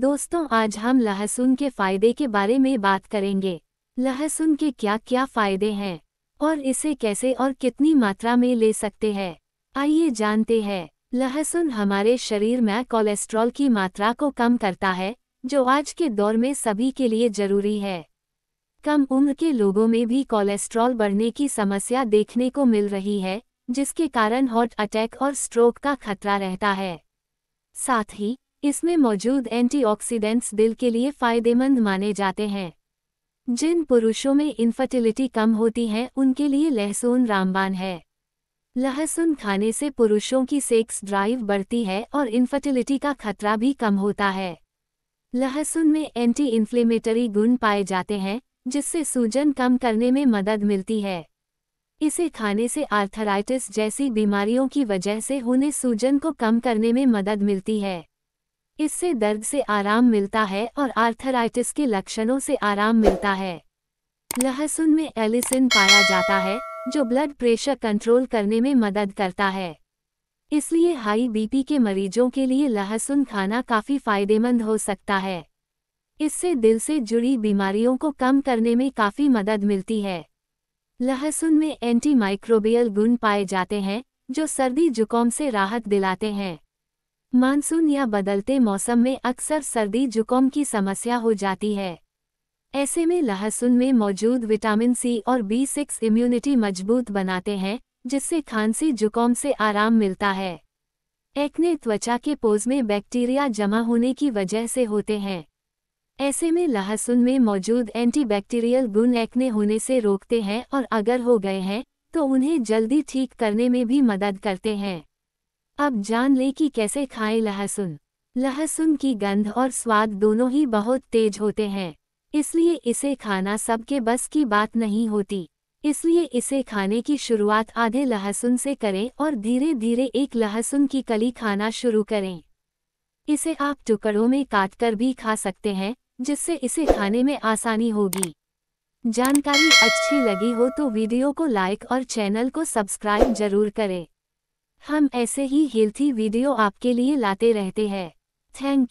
दोस्तों आज हम लहसुन के फायदे के बारे में बात करेंगे लहसुन के क्या क्या फायदे हैं और इसे कैसे और कितनी मात्रा में ले सकते हैं आइए जानते हैं लहसुन हमारे शरीर में कोलेस्ट्रॉल की मात्रा को कम करता है जो आज के दौर में सभी के लिए जरूरी है कम उम्र के लोगों में भी कोलेस्ट्रॉल बढ़ने की समस्या देखने को मिल रही है जिसके कारण हार्ट अटैक और स्ट्रोक का खतरा रहता है साथ ही इसमें मौजूद एंटीऑक्सीडेंट्स दिल के लिए फायदेमंद माने जाते हैं जिन पुरुषों में इन्फर्टिलिटी कम होती है उनके लिए लहसुन रामबान है लहसुन खाने से पुरुषों की सेक्स ड्राइव बढ़ती है और इन्फर्टिलिटी का खतरा भी कम होता है लहसुन में एंटी इन्फ्लेमेटरी गुण पाए जाते हैं जिससे सूजन कम करने में मदद मिलती है इसे खाने से आर्थराइटिस जैसी बीमारियों की वजह से होने सूजन को कम करने में मदद मिलती है इससे दर्द से आराम मिलता है और आर्थराइटिस के लक्षणों से आराम मिलता है लहसुन में एलिसिन पाया जाता है जो ब्लड प्रेशर कंट्रोल करने में मदद करता है इसलिए हाई बीपी के मरीजों के लिए लहसुन खाना काफ़ी फायदेमंद हो सकता है इससे दिल से जुड़ी बीमारियों को कम करने में काफ़ी मदद मिलती है लहसुन में एंटी माइक्रोबियल गुण पाए जाते हैं जो सर्दी जुकाम से राहत दिलाते हैं मानसून या बदलते मौसम में अक्सर सर्दी जुकाम की समस्या हो जाती है ऐसे में लहसुन में मौजूद विटामिन सी और बी सिक्स इम्यूनिटी मजबूत बनाते हैं जिससे खांसी जुकाम से आराम मिलता है एक्ने त्वचा के पोज में बैक्टीरिया जमा होने की वजह से होते हैं ऐसे में लहसुन में मौजूद एंटीबैक्टीरियल गुण एक्ने होने से रोकते हैं और अगर हो गए हैं तो उन्हें जल्दी ठीक करने में भी मदद करते हैं अब जान ले कि कैसे खाएं लहसुन लहसुन की गंध और स्वाद दोनों ही बहुत तेज होते हैं इसलिए इसे खाना सबके बस की बात नहीं होती इसलिए इसे खाने की शुरुआत आधे लहसुन से करें और धीरे धीरे एक लहसुन की कली खाना शुरू करें इसे आप टुकड़ों में काटकर भी खा सकते हैं जिससे इसे खाने में आसानी होगी जानकारी अच्छी लगी हो तो वीडियो को लाइक और चैनल को सब्सक्राइब जरूर करें हम ऐसे ही हेल्थी वीडियो आपके लिए लाते रहते हैं थैंक